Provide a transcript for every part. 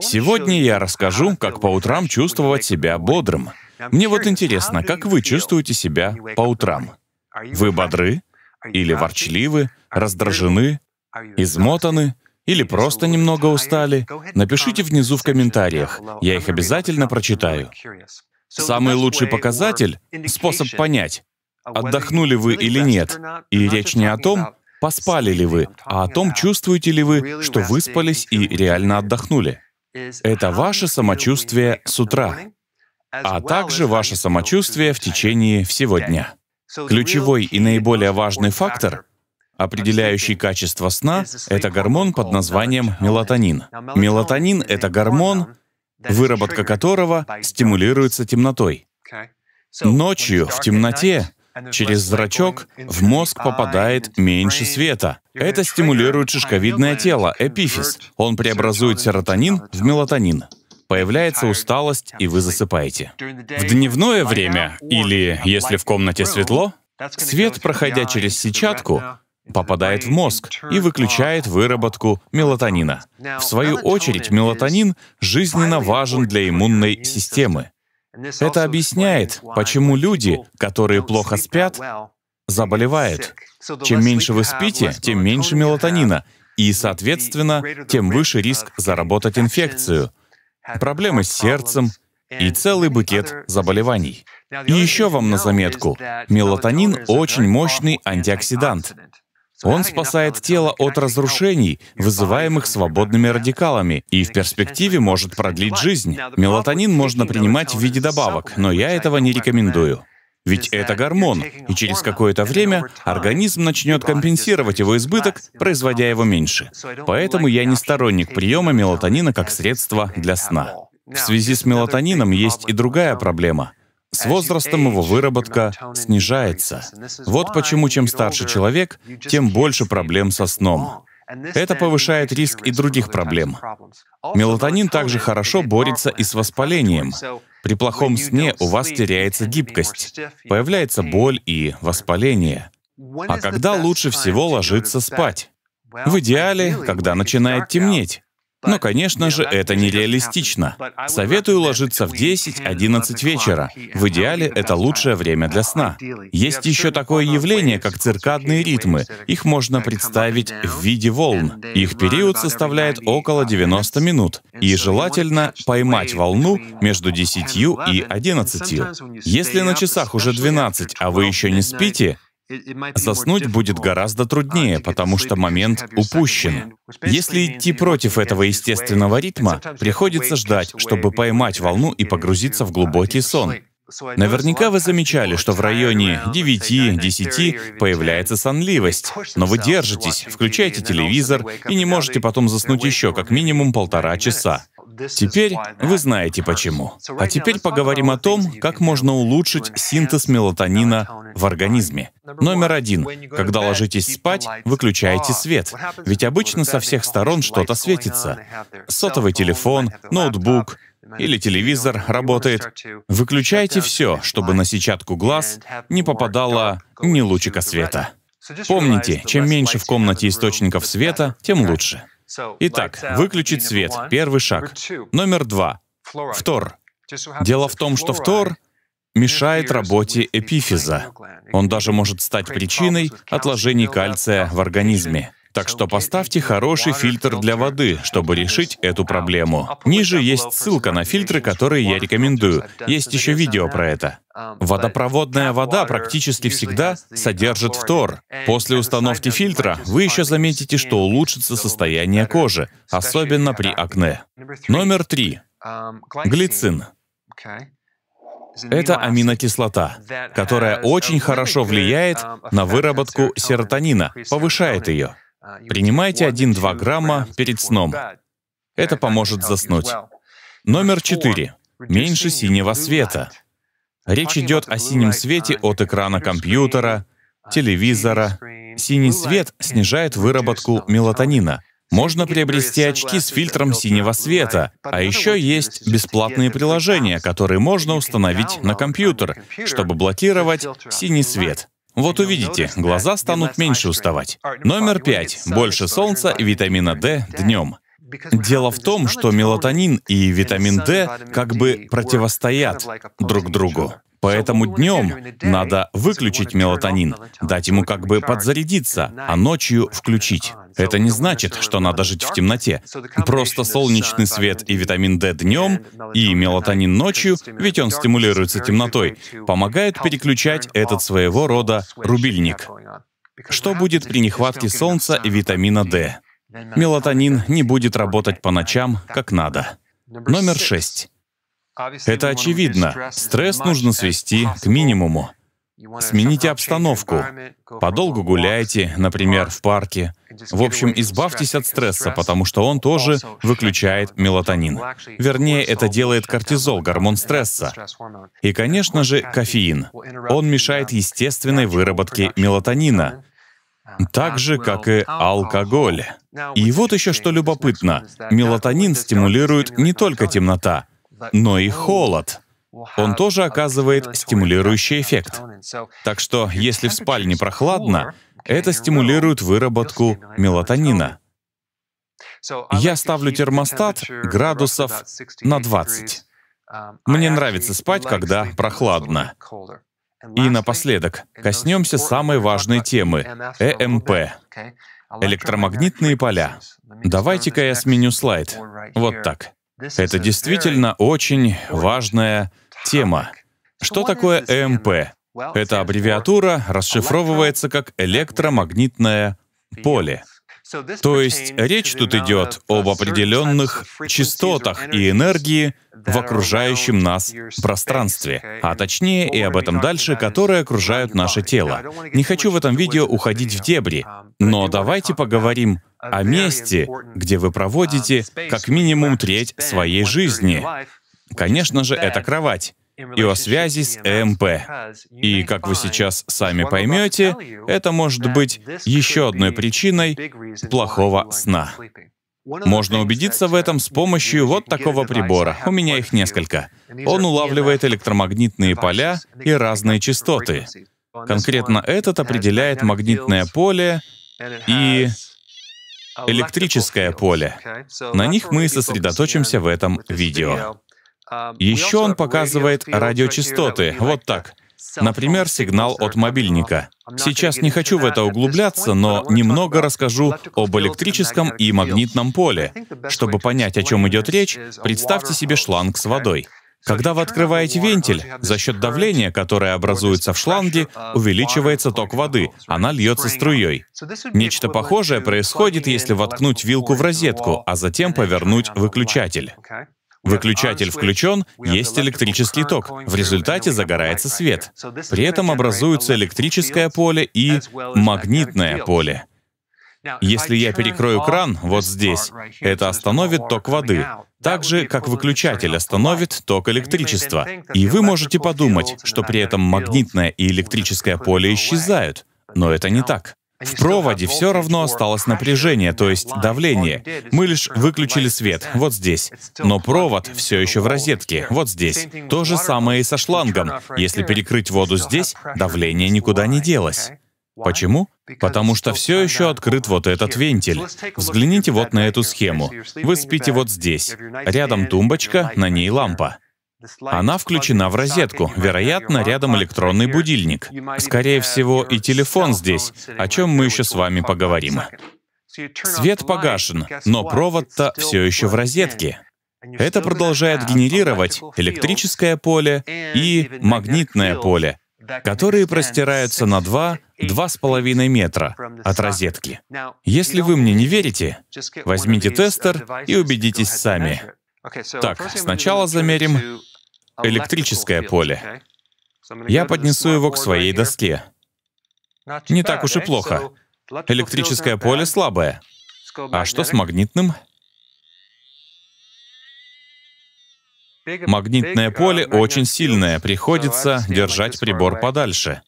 Сегодня я расскажу, как по утрам чувствовать себя бодрым. Мне вот интересно, как вы чувствуете себя по утрам? Вы бодры? Или ворчливы? Раздражены? Измотаны? Или просто немного устали? Напишите внизу в комментариях, я их обязательно прочитаю. Самый лучший показатель — способ понять, отдохнули вы или нет. И речь не о том, поспали ли вы, а о том, чувствуете ли вы, что выспались и реально отдохнули это ваше самочувствие с утра, а также ваше самочувствие в течение всего дня. Ключевой и наиболее важный фактор, определяющий качество сна, это гормон под названием мелатонин. Мелатонин — это гормон, выработка которого стимулируется темнотой. Ночью в темноте Через зрачок в мозг попадает меньше света. Это стимулирует шишковидное тело, эпифиз. Он преобразует серотонин в мелатонин. Появляется усталость, и вы засыпаете. В дневное время, или если в комнате светло, свет, проходя через сетчатку, попадает в мозг и выключает выработку мелатонина. В свою очередь, мелатонин жизненно важен для иммунной системы. Это объясняет, почему люди, которые плохо спят, заболевают. Чем меньше вы спите, тем меньше мелатонина, и, соответственно, тем выше риск заработать инфекцию, проблемы с сердцем и целый букет заболеваний. И еще вам на заметку, мелатонин очень мощный антиоксидант. Он спасает тело от разрушений, вызываемых свободными радикалами, и в перспективе может продлить жизнь. Мелатонин можно принимать в виде добавок, но я этого не рекомендую. Ведь это гормон, и через какое-то время организм начнет компенсировать его избыток, производя его меньше. Поэтому я не сторонник приема мелатонина как средства для сна. В связи с мелатонином есть и другая проблема — с возрастом его выработка снижается. Вот почему чем старше человек, тем больше проблем со сном. Это повышает риск и других проблем. Мелатонин также хорошо борется и с воспалением. При плохом сне у вас теряется гибкость, появляется боль и воспаление. А когда лучше всего ложиться спать? В идеале, когда начинает темнеть. Но, конечно же, это нереалистично. Советую ложиться в 10-11 вечера. В идеале это лучшее время для сна. Есть еще такое явление, как циркадные ритмы. Их можно представить в виде волн. Их период составляет около 90 минут. И желательно поймать волну между 10 и 11. Если на часах уже 12, а вы еще не спите, Заснуть будет гораздо труднее, потому что момент упущен. Если идти против этого естественного ритма, приходится ждать, чтобы поймать волну и погрузиться в глубокий сон. Наверняка вы замечали, что в районе 9-10 появляется сонливость, но вы держитесь, включаете телевизор и не можете потом заснуть еще как минимум полтора часа. Теперь вы знаете почему. А теперь поговорим о том, как можно улучшить синтез мелатонина в организме. Номер один. Когда ложитесь спать, выключаете свет. Ведь обычно со всех сторон что-то светится. Сотовый телефон, ноутбук, или телевизор работает, выключайте все, чтобы на сетчатку глаз не попадало ни лучика света. Помните, чем меньше в комнате источников света, тем лучше. Итак, выключить свет — первый шаг. Номер два — фтор. Дело в том, что фтор мешает работе эпифиза. Он даже может стать причиной отложений кальция в организме. Так что поставьте хороший фильтр для воды, чтобы решить эту проблему. Ниже есть ссылка на фильтры, которые я рекомендую. Есть еще видео про это. Водопроводная вода практически всегда содержит фтор. После установки фильтра вы еще заметите, что улучшится состояние кожи, особенно при акне. Номер три. Глицин. Это аминокислота, которая очень хорошо влияет на выработку серотонина, повышает ее. Принимайте 1-2 грамма перед сном. Это поможет заснуть. Номер 4. Меньше синего света. Речь идет о синем свете от экрана компьютера, телевизора. Синий свет снижает выработку мелатонина. Можно приобрести очки с фильтром синего света, а еще есть бесплатные приложения, которые можно установить на компьютер, чтобы блокировать синий свет. Вот увидите, глаза станут меньше уставать. Номер пять. Больше солнца и витамина D днем. Дело в том, что мелатонин и витамин D как бы противостоят друг другу. Поэтому днем надо выключить мелатонин, дать ему как бы подзарядиться, а ночью включить. Это не значит, что надо жить в темноте. Просто солнечный свет и витамин D днем, и мелатонин ночью, ведь он стимулируется темнотой, помогает переключать этот своего рода рубильник. Что будет при нехватке солнца и витамина D? Мелатонин не будет работать по ночам, как надо. Номер шесть. Это очевидно. Стресс нужно свести к минимуму. Смените обстановку. Подолгу гуляйте, например, в парке. В общем, избавьтесь от стресса, потому что он тоже выключает мелатонин. Вернее, это делает кортизол, гормон стресса. И, конечно же, кофеин. Он мешает естественной выработке мелатонина, так же, как и алкоголь. И вот еще что любопытно. Мелатонин стимулирует не только темнота, но и холод он тоже оказывает стимулирующий эффект. Так что, если в спальне прохладно, это стимулирует выработку мелатонина. Я ставлю термостат градусов на 20. Мне нравится спать, когда прохладно. И напоследок, коснемся самой важной темы — э ЭМП. Электромагнитные поля. Давайте-ка я сменю слайд. Вот так. Это действительно очень важная Тема. Что такое ЭМП? Эта аббревиатура расшифровывается как «электромагнитное поле». То есть речь тут идет об определенных частотах и энергии в окружающем нас пространстве, а точнее и об этом дальше, которые окружают наше тело. Не хочу в этом видео уходить в дебри, но давайте поговорим о месте, где вы проводите как минимум треть своей жизни, Конечно же, это кровать и о связи с ЭМП. И, как вы сейчас сами поймете, это может быть еще одной причиной плохого сна. Можно убедиться в этом с uh, помощью вот такого прибора. У меня их несколько. Он улавливает e электромагнитные поля и разные частоты. Конкретно этот определяет магнитное поле и электрическое поле. На них мы сосредоточимся в этом видео. А, Еще он показывает радиочастоты, вот так. Например, сигнал от мобильника. Сейчас не хочу в это углубляться, но немного расскажу об электрическом и магнитном поле. Чтобы понять, о чем идет речь, представьте себе шланг с водой. Когда вы открываете вентиль, за счет давления, которое образуется в шланге, увеличивается ток воды, она льется струей. Нечто похожее происходит, если воткнуть вилку в розетку, а затем повернуть выключатель. Выключатель включен, есть электрический ток. В результате загорается свет. При этом образуется электрическое поле и магнитное поле. Если я перекрою кран вот здесь, это остановит ток воды, так же, как выключатель остановит ток электричества. И вы можете подумать, что при этом магнитное и электрическое поле исчезают, но это не так. В проводе все равно осталось напряжение, то есть давление. Мы лишь выключили свет, вот здесь. Но провод все еще в розетке, вот здесь. То же самое и со шлангом. Если перекрыть воду здесь, давление никуда не делось. Почему? Потому что все еще открыт вот этот вентиль. Взгляните вот на эту схему. Вы спите вот здесь. Рядом тумбочка, на ней лампа. Она включена в розетку, вероятно, рядом электронный будильник. Скорее всего, и телефон здесь, о чем мы еще с вами поговорим. Свет погашен, но провод-то все еще в розетке. Это продолжает генерировать электрическое поле и магнитное поле, которые простираются на 2-2,5 метра от розетки. Если вы мне не верите, возьмите тестер и убедитесь сами. Так, сначала замерим электрическое поле. Я поднесу его к своей доске. Не так уж и плохо. Электрическое поле слабое. А что с магнитным? Магнитное поле очень сильное, приходится держать прибор подальше.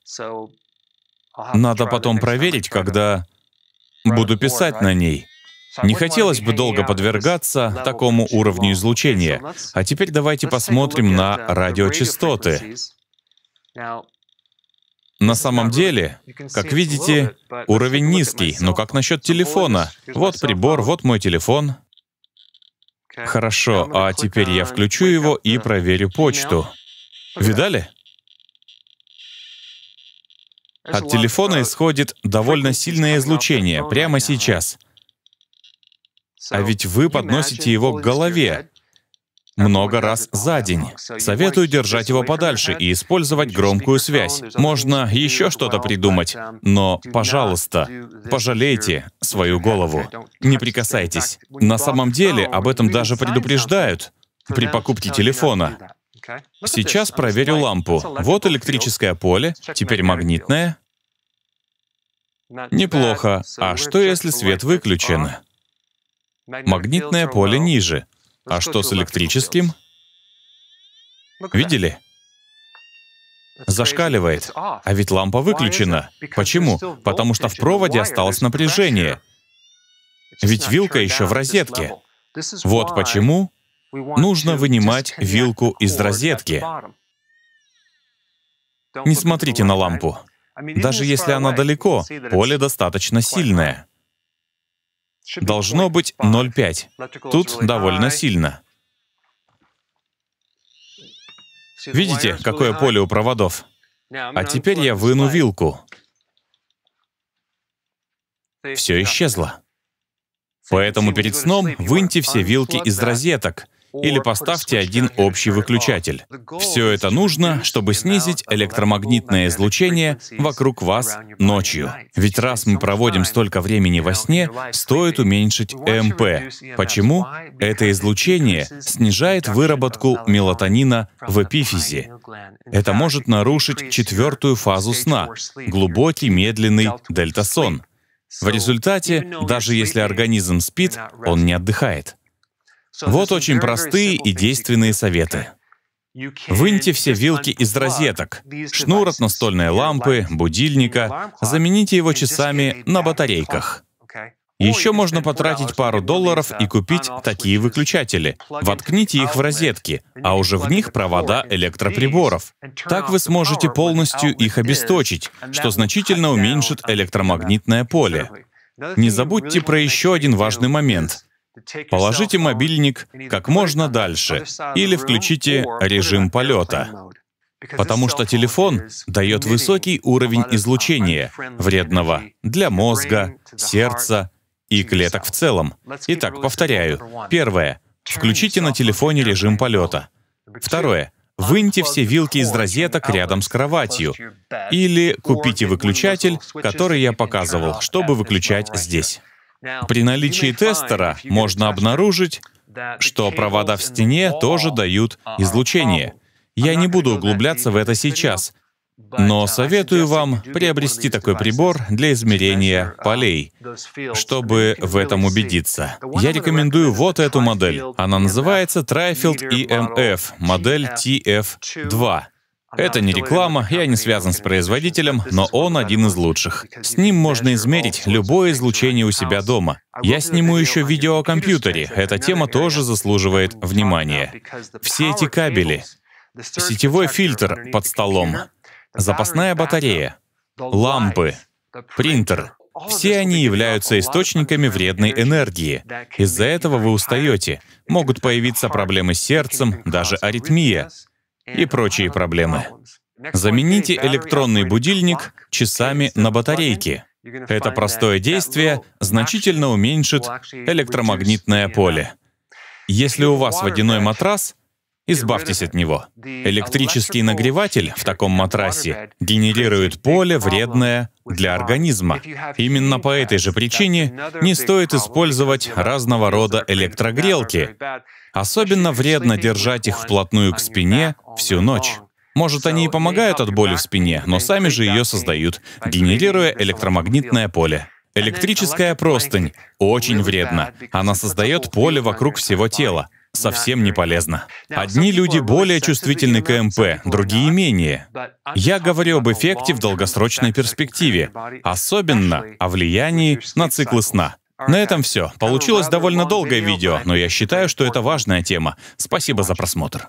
Надо потом проверить, когда буду писать на ней. Не хотелось бы долго подвергаться такому уровню излучения. А теперь давайте посмотрим на радиочастоты. На самом деле, как видите, уровень низкий, но как насчет телефона? Вот прибор, вот мой телефон. Хорошо, а теперь я включу его и проверю почту. Видали? От телефона исходит довольно сильное излучение прямо сейчас. А ведь вы подносите его к голове много раз за день. Советую держать его подальше и использовать громкую связь. Можно еще что-то придумать, но, пожалуйста, пожалейте свою голову. Не прикасайтесь. На самом деле об этом даже предупреждают при покупке телефона. Сейчас проверю лампу. Вот электрическое поле, теперь магнитное. Неплохо. А что, если свет выключен? Магнитное поле ниже. Ну а что с электрическим? Видели? Зашкаливает. А ведь лампа выключена. Почему? Потому что в проводе осталось напряжение. Ведь вилка еще в розетке. Вот почему нужно вынимать вилку из розетки. Не смотрите на лампу. Даже если она далеко, поле достаточно сильное. Должно быть 0,5. Тут довольно сильно. Видите, какое поле у проводов? А теперь я выну вилку. Все исчезло. Поэтому перед сном выньте все вилки из розеток — или поставьте один общий выключатель. Все это нужно, чтобы снизить электромагнитное излучение вокруг вас ночью. Ведь раз мы проводим столько времени во сне, стоит уменьшить МП. Почему? Это излучение снижает выработку мелатонина в эпифизе. Это может нарушить четвертую фазу сна — глубокий медленный дельта сон. В результате, даже если организм спит, он не отдыхает. Вот очень простые и действенные советы. Выньте все вилки из розеток, шнур от настольной лампы, будильника, замените его часами на батарейках. Еще можно потратить пару долларов и купить такие выключатели. Воткните их в розетки, а уже в них провода электроприборов. Так вы сможете полностью их обесточить, что значительно уменьшит электромагнитное поле. Не забудьте про еще один важный момент. Положите мобильник как можно дальше или включите режим полета, потому что телефон дает высокий уровень излучения, вредного для мозга, сердца и клеток в целом. Итак, повторяю. Первое. Включите на телефоне режим полета. Второе. Выньте все вилки из розеток рядом с кроватью. Или купите выключатель, который я показывал, чтобы выключать здесь. При наличии тестера можно обнаружить, что провода в стене тоже дают излучение. Я не буду углубляться в это сейчас, но а, советую вам приобрести такой прибор для измерения um, полей, чтобы в этом убедиться. Я рекомендую вот эту модель. Она называется Trifield EMF, e модель TF2. Это не реклама, я не связан с производителем, но он один из лучших. С ним можно измерить любое излучение у себя дома. Я сниму еще видео о компьютере, эта тема тоже заслуживает внимания. Все эти кабели, сетевой фильтр под столом, запасная батарея, лампы, принтер. Все они являются источниками вредной энергии. Из-за этого вы устаете. Могут появиться проблемы с сердцем, даже аритмия и прочие проблемы. Замените электронный будильник часами на батарейки. Это простое действие значительно уменьшит электромагнитное поле. Если у вас водяной матрас — Избавьтесь от него. Электрический нагреватель в таком матрасе генерирует поле, вредное для организма. Именно по этой же причине не стоит использовать разного рода электрогрелки. Особенно вредно держать их вплотную к спине всю ночь. Может, они и помогают от боли в спине, но сами же ее создают, генерируя электромагнитное поле. Электрическая простынь очень вредна. Она создает поле вокруг всего тела совсем не полезно. Одни люди более чувствительны к МП, другие менее. Я говорю об эффекте в долгосрочной перспективе, особенно о влиянии на циклы сна. На этом все. Получилось довольно долгое видео, но я считаю, что это важная тема. Спасибо за просмотр.